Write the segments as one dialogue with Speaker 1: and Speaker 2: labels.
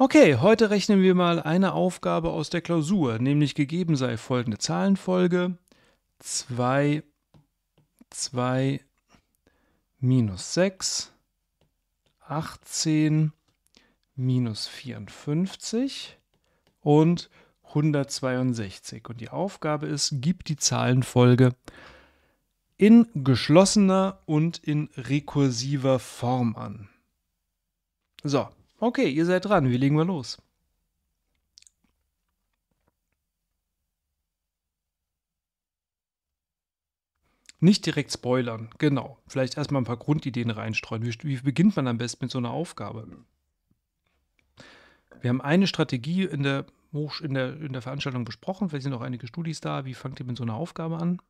Speaker 1: Okay, heute rechnen wir mal eine Aufgabe aus der Klausur, nämlich gegeben sei folgende Zahlenfolge 2, 2 minus 6, 18 minus 54 und 162. Und die Aufgabe ist, gib die Zahlenfolge in geschlossener und in rekursiver Form an. So, Okay, ihr seid dran. Wie legen wir los? Nicht direkt spoilern, genau. Vielleicht erstmal ein paar Grundideen reinstreuen. Wie, wie beginnt man am besten mit so einer Aufgabe? Wir haben eine Strategie in der, in der, in der Veranstaltung besprochen. Vielleicht sind auch einige Studis da. Wie fangt ihr mit so einer Aufgabe an?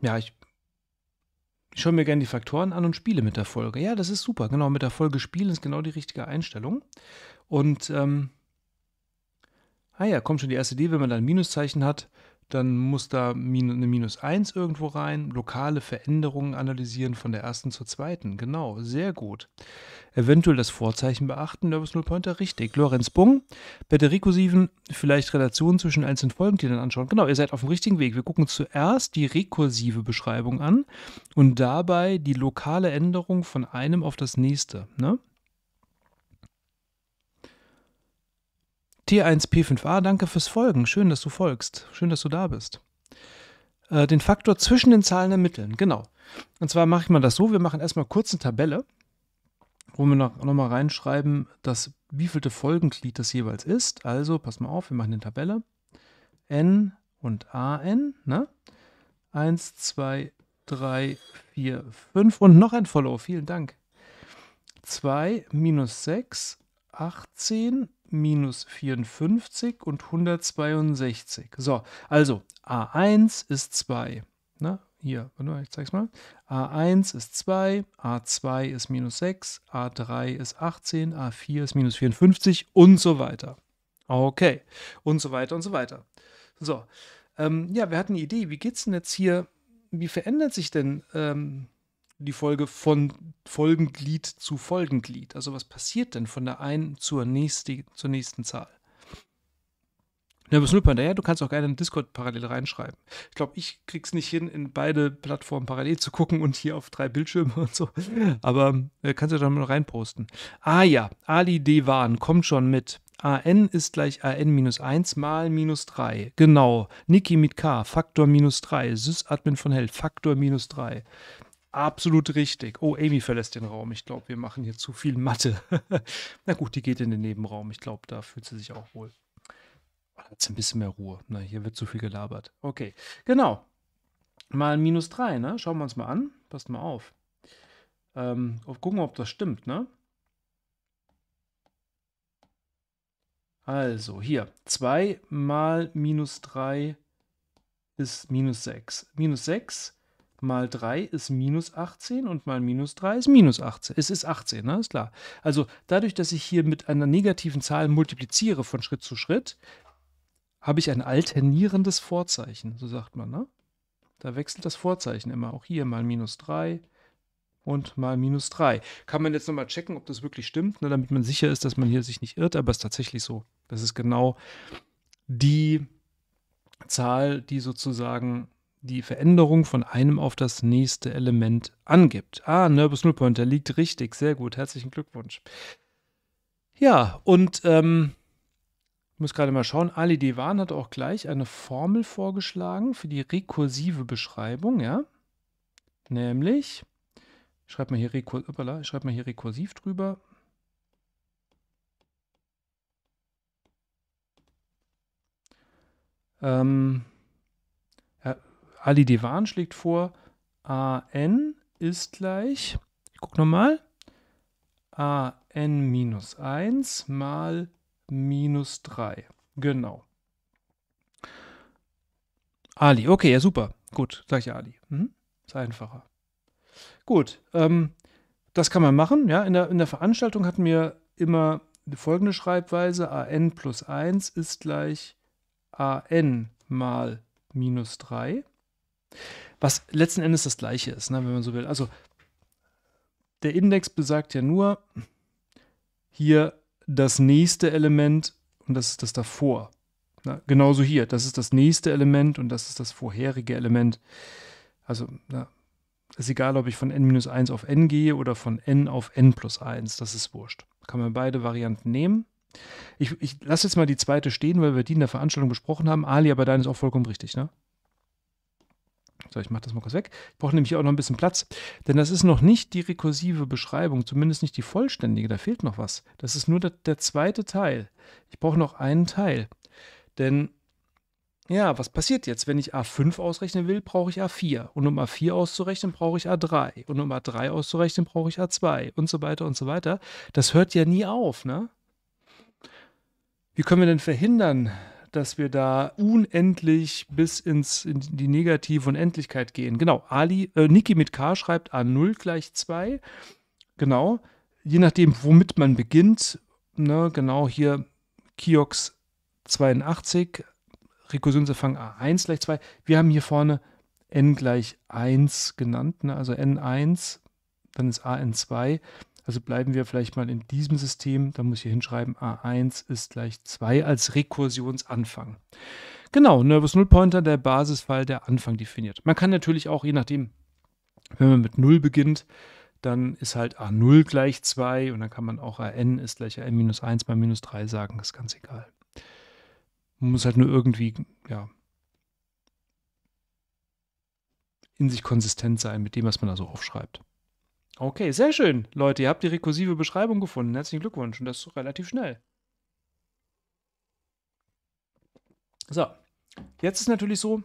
Speaker 1: Ja, ich, ich schaue mir gerne die Faktoren an und spiele mit der Folge. Ja, das ist super. Genau, mit der Folge spielen ist genau die richtige Einstellung. Und, ähm, ah ja, kommt schon die erste Idee, wenn man da ein Minuszeichen hat, dann muss da eine Minus 1 irgendwo rein, lokale Veränderungen analysieren von der ersten zur zweiten. Genau, sehr gut. Eventuell das Vorzeichen beachten, Nervous Null Pointer, richtig. Lorenz Bung, bei der rekursiven, vielleicht Relationen zwischen einzelnen Folgengliedern anschauen. Genau, ihr seid auf dem richtigen Weg. Wir gucken zuerst die rekursive Beschreibung an und dabei die lokale Änderung von einem auf das nächste. Ne? t 1P5A, danke fürs Folgen. Schön, dass du folgst. Schön, dass du da bist. Äh, den Faktor zwischen den Zahlen ermitteln, genau. Und zwar mache ich mal das so: Wir machen erstmal kurz eine Tabelle, wo wir noch, noch mal reinschreiben, das wievielte Folgenglied das jeweils ist. Also, pass mal auf, wir machen eine Tabelle. N und AN, ne? 1, 2, 3, 4, 5 und noch ein Follow, vielen Dank. 2 minus 6, 18 minus 54 und 162. So, also A1 ist 2. Na, ne? Hier, ich zeig's mal. A1 ist 2, A2 ist minus 6, A3 ist 18, A4 ist minus 54 und so weiter. Okay, und so weiter und so weiter. So, ähm, ja, wir hatten eine Idee. Wie geht's denn jetzt hier? Wie verändert sich denn ähm, die Folge von Folgenglied zu Folgenglied. Also was passiert denn von der einen zur, nächste, zur nächsten Zahl? Nervous Nullpanda, ja, du kannst auch gerne in Discord parallel reinschreiben. Ich glaube, ich krieg's nicht hin, in beide Plattformen parallel zu gucken und hier auf drei Bildschirme und so. Aber äh, kannst du da mal reinposten. Ah ja, Ali Devan kommt schon mit. AN ist gleich AN minus 1 mal minus 3. Genau. Niki mit K, Faktor minus 3. Sysadmin von Hell, Faktor minus 3. Absolut richtig. Oh, Amy verlässt den Raum. Ich glaube, wir machen hier zu viel Mathe. Na gut, die geht in den Nebenraum. Ich glaube, da fühlt sie sich auch wohl. Oh, Hat ein bisschen mehr Ruhe. Na, hier wird zu viel gelabert. Okay, genau. Mal minus 3, ne? Schauen wir uns mal an. Passt mal auf. Ähm, gucken wir, ob das stimmt, ne? Also, hier. 2 mal minus 3 ist minus 6. Minus 6 mal 3 ist minus 18 und mal minus 3 ist minus 18. Es ist 18, ne? ist klar. Also dadurch, dass ich hier mit einer negativen Zahl multipliziere von Schritt zu Schritt, habe ich ein alternierendes Vorzeichen, so sagt man. Ne? Da wechselt das Vorzeichen immer. Auch hier mal minus 3 und mal minus 3. Kann man jetzt nochmal checken, ob das wirklich stimmt, ne? damit man sicher ist, dass man hier sich nicht irrt, aber es ist tatsächlich so. Das ist genau die Zahl, die sozusagen die Veränderung von einem auf das nächste Element angibt. Ah, Nervous Null Pointer liegt richtig. Sehr gut. Herzlichen Glückwunsch. Ja, und ähm, ich muss gerade mal schauen, Ali Devan hat auch gleich eine Formel vorgeschlagen für die rekursive Beschreibung, ja. Nämlich, ich schreibe mal hier, schreib mal hier rekursiv drüber, Ähm, Ali Devan schlägt vor, an ist gleich, ich gucke nochmal, an minus 1 mal minus 3. Genau. Ali, okay, ja super. Gut, sag ich Ali. Mhm. Ist einfacher. Gut, ähm, das kann man machen. Ja? In, der, in der Veranstaltung hatten wir immer folgende Schreibweise: an plus 1 ist gleich an mal minus 3. Was letzten Endes das gleiche ist, ne, wenn man so will. Also der Index besagt ja nur hier das nächste Element und das ist das davor. Na, genauso hier, das ist das nächste Element und das ist das vorherige Element. Also na, ist egal, ob ich von n 1 auf n gehe oder von n auf n plus 1, das ist wurscht. Kann man beide Varianten nehmen. Ich, ich lasse jetzt mal die zweite stehen, weil wir die in der Veranstaltung besprochen haben. Ali, aber dein ist auch vollkommen richtig, ne? So, ich mache das mal kurz weg. Ich brauche nämlich auch noch ein bisschen Platz, denn das ist noch nicht die rekursive Beschreibung, zumindest nicht die vollständige, da fehlt noch was. Das ist nur der, der zweite Teil. Ich brauche noch einen Teil, denn ja, was passiert jetzt? Wenn ich A5 ausrechnen will, brauche ich A4. Und um A4 auszurechnen, brauche ich A3. Und um A3 auszurechnen, brauche ich A2. Und so weiter und so weiter. Das hört ja nie auf, ne? Wie können wir denn verhindern, dass wir da unendlich bis ins, in die Negative Unendlichkeit gehen. Genau, Ali, äh, Niki mit K schreibt A0 gleich 2. Genau, je nachdem, womit man beginnt, ne, genau hier Kiox 82, Rekursionserfang A1 gleich 2. Wir haben hier vorne n gleich 1 genannt, ne, also n1, dann ist an2. Also bleiben wir vielleicht mal in diesem System. Da muss ich hier hinschreiben, A1 ist gleich 2 als Rekursionsanfang. Genau, Nervous Null Pointer, der Basisfall, der Anfang definiert. Man kann natürlich auch, je nachdem, wenn man mit 0 beginnt, dann ist halt A0 gleich 2 und dann kann man auch AN ist gleich AN minus 1 mal minus 3 sagen, das ist ganz egal. Man muss halt nur irgendwie, ja, in sich konsistent sein mit dem, was man da so aufschreibt. Okay, sehr schön. Leute, ihr habt die rekursive Beschreibung gefunden. Herzlichen Glückwunsch. Und das relativ schnell. So, jetzt ist natürlich so,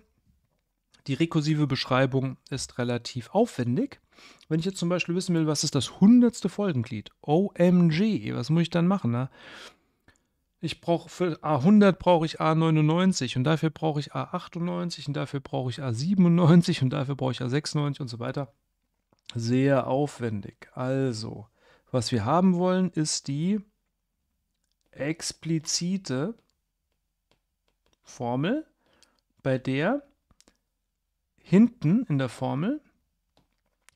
Speaker 1: die rekursive Beschreibung ist relativ aufwendig. Wenn ich jetzt zum Beispiel wissen will, was ist das hundertste Folgenglied? OMG, was muss ich dann machen? Ne? Ich brauche für A100 brauche ich A99 und dafür brauche ich A98 und dafür brauche ich A97 und dafür brauche ich A96 und so weiter. Sehr aufwendig. Also, was wir haben wollen, ist die explizite Formel, bei der hinten in der Formel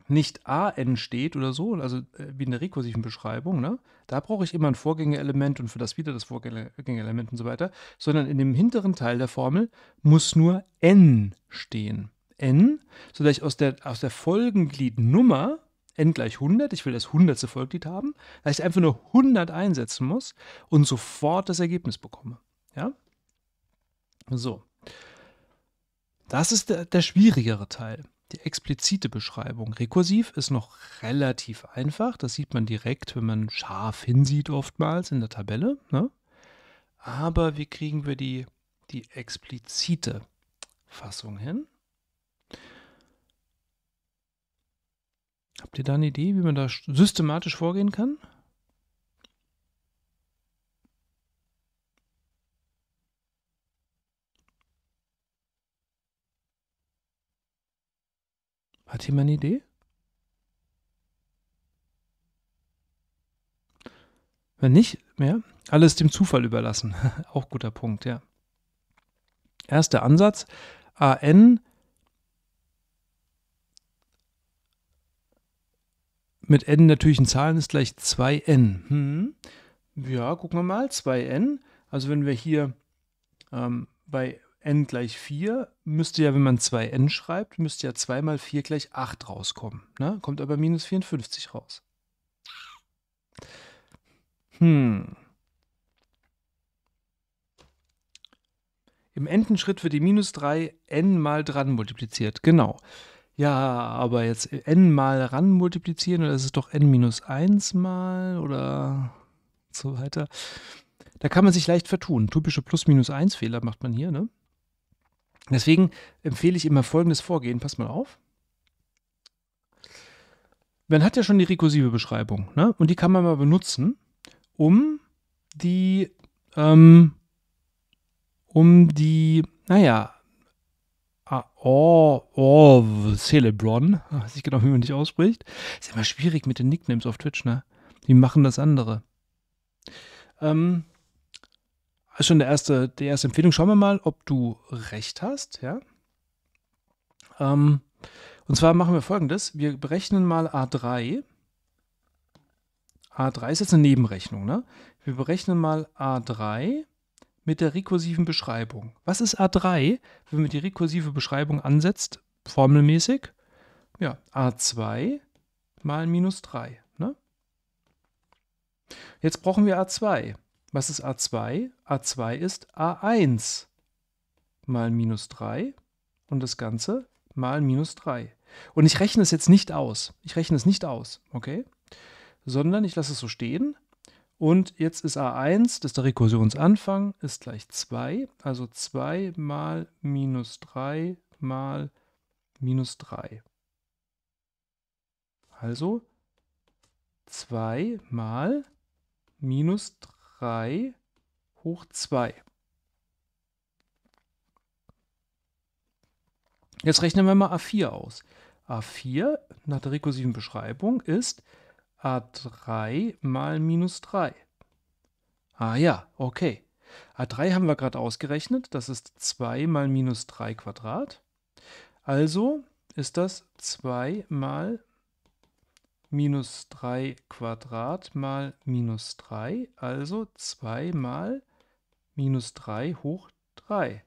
Speaker 1: nicht a n steht oder so, also äh, wie in der rekursiven Beschreibung, ne? da brauche ich immer ein Vorgängerelement und für das wieder das Vorgängerelement und so weiter, sondern in dem hinteren Teil der Formel muss nur n stehen n, sodass ich aus der, aus der Folgengliednummer n gleich 100, ich will das 100. Folglied haben, dass ich einfach nur 100 einsetzen muss und sofort das Ergebnis bekomme. Ja? So. Das ist der, der schwierigere Teil. Die explizite Beschreibung. Rekursiv ist noch relativ einfach. Das sieht man direkt, wenn man scharf hinsieht, oftmals in der Tabelle. Ne? Aber wie kriegen wir die, die explizite Fassung hin? Habt ihr da eine Idee, wie man da systematisch vorgehen kann? Hat jemand eine Idee? Wenn nicht, mehr, alles dem Zufall überlassen. Auch guter Punkt, ja. Erster Ansatz: AN mit n natürlichen Zahlen ist gleich 2n. Hm. Ja, gucken wir mal, 2n. Also wenn wir hier ähm, bei n gleich 4, müsste ja, wenn man 2n schreibt, müsste ja 2 mal 4 gleich 8 rauskommen. Ne? Kommt aber minus 54 raus. Hm. Im Endenschritt wird die minus 3n mal dran multipliziert. Genau. Ja, aber jetzt n mal ran multiplizieren oder ist es doch n minus 1 mal oder so weiter. Da kann man sich leicht vertun. Typische Plus-Minus-1-Fehler macht man hier. Ne? Deswegen empfehle ich immer folgendes Vorgehen. Pass mal auf. Man hat ja schon die rekursive Beschreibung. Ne? Und die kann man mal benutzen, um die, ähm, um die, naja, Ah, oh, oh, Celebron, ah, weiß ich genau, wie man dich ausspricht. Ist immer schwierig mit den Nicknames auf Twitch, ne? Wie machen das andere. Ähm, schon der erste, die erste Empfehlung. Schauen wir mal, ob du recht hast, ja? Ähm, und zwar machen wir folgendes: Wir berechnen mal A3. A3 ist jetzt eine Nebenrechnung, ne? Wir berechnen mal A3 mit der rekursiven Beschreibung. Was ist A3, wenn man die rekursive Beschreibung ansetzt, formelmäßig? Ja, A2 mal minus 3. Ne? Jetzt brauchen wir A2. Was ist A2? A2 ist A1 mal minus 3 und das Ganze mal minus 3. Und ich rechne es jetzt nicht aus. Ich rechne es nicht aus, okay? Sondern ich lasse es so stehen. Und jetzt ist a1, das ist der Rekursionsanfang, ist gleich 2. Also 2 mal minus 3 mal minus 3. Also 2 mal minus 3 hoch 2. Jetzt rechnen wir mal a4 aus. a4 nach der rekursiven Beschreibung ist a3 mal minus 3. Ah ja, okay. a3 haben wir gerade ausgerechnet, das ist 2 mal minus 3 Quadrat. Also ist das 2 mal minus 3 Quadrat mal minus 3, also 2 mal minus 3 hoch 3.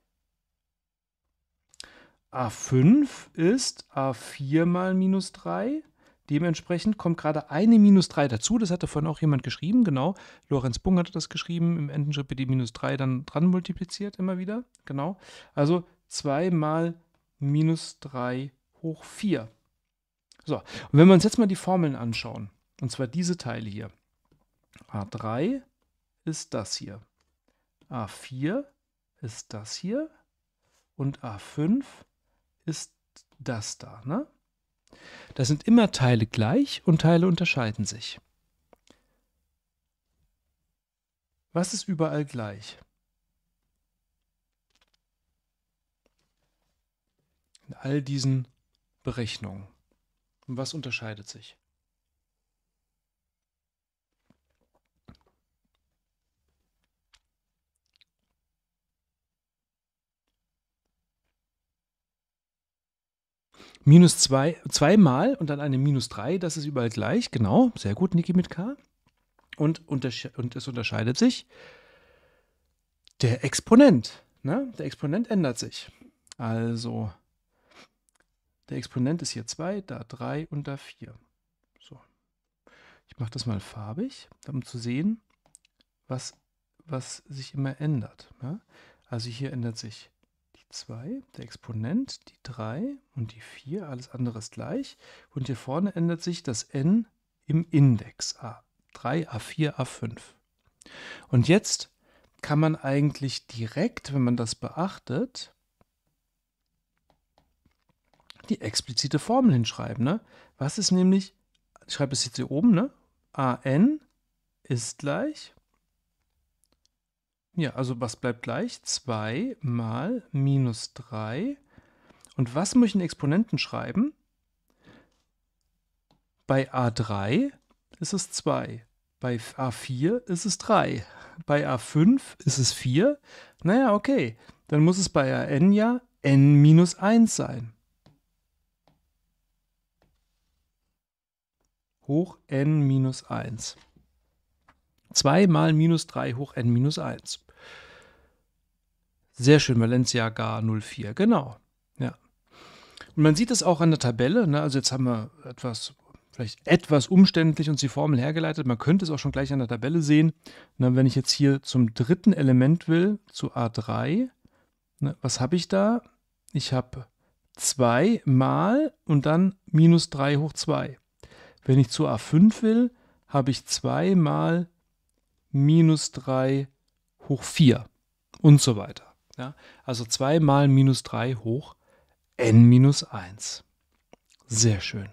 Speaker 1: a5 ist a4 mal minus 3 Dementsprechend kommt gerade eine minus 3 dazu. Das hatte vorhin auch jemand geschrieben, genau. Lorenz Bung hatte das geschrieben, im Endenschritt wird die minus 3 dann dran multipliziert immer wieder. Genau. Also 2 mal minus 3 hoch 4. So, und wenn wir uns jetzt mal die Formeln anschauen, und zwar diese Teile hier. A3 ist das hier. A4 ist das hier. Und A5 ist das da. Ne? Da sind immer Teile gleich und Teile unterscheiden sich. Was ist überall gleich? In all diesen Berechnungen. Und was unterscheidet sich? Minus zwei, zweimal und dann eine minus drei, das ist überall gleich, genau. Sehr gut, Niki mit K. Und, und es unterscheidet sich der Exponent. Ne? Der Exponent ändert sich. Also, der Exponent ist hier 2, da 3 und da 4. So. Ich mache das mal farbig, um zu sehen, was, was sich immer ändert. Ne? Also hier ändert sich 2, der Exponent, die 3 und die 4, alles andere ist gleich. Und hier vorne ändert sich das n im Index A3, A4, A5. Und jetzt kann man eigentlich direkt, wenn man das beachtet, die explizite Formel hinschreiben. Ne? Was ist nämlich, ich schreibe es jetzt hier oben, ne? n ist gleich ja, also was bleibt gleich? 2 mal minus 3. Und was muss ich in Exponenten schreiben? Bei a3 ist es 2. Bei a4 ist es 3. Bei a5 ist es 4. Naja, okay. Dann muss es bei an ja n minus 1 sein. Hoch n minus 1. 2 mal minus 3 hoch n minus 1. Sehr schön, Valencia gar 04, genau. Ja. Und man sieht es auch an der Tabelle. Ne? Also jetzt haben wir etwas, vielleicht etwas umständlich uns die Formel hergeleitet. Man könnte es auch schon gleich an der Tabelle sehen. Ne? Wenn ich jetzt hier zum dritten Element will, zu A3, ne? was habe ich da? Ich habe 2 mal und dann minus 3 hoch 2. Wenn ich zu A5 will, habe ich 2 mal minus 3 hoch 4 und so weiter. Ja, also 2 mal minus 3 hoch n minus 1. Sehr schön.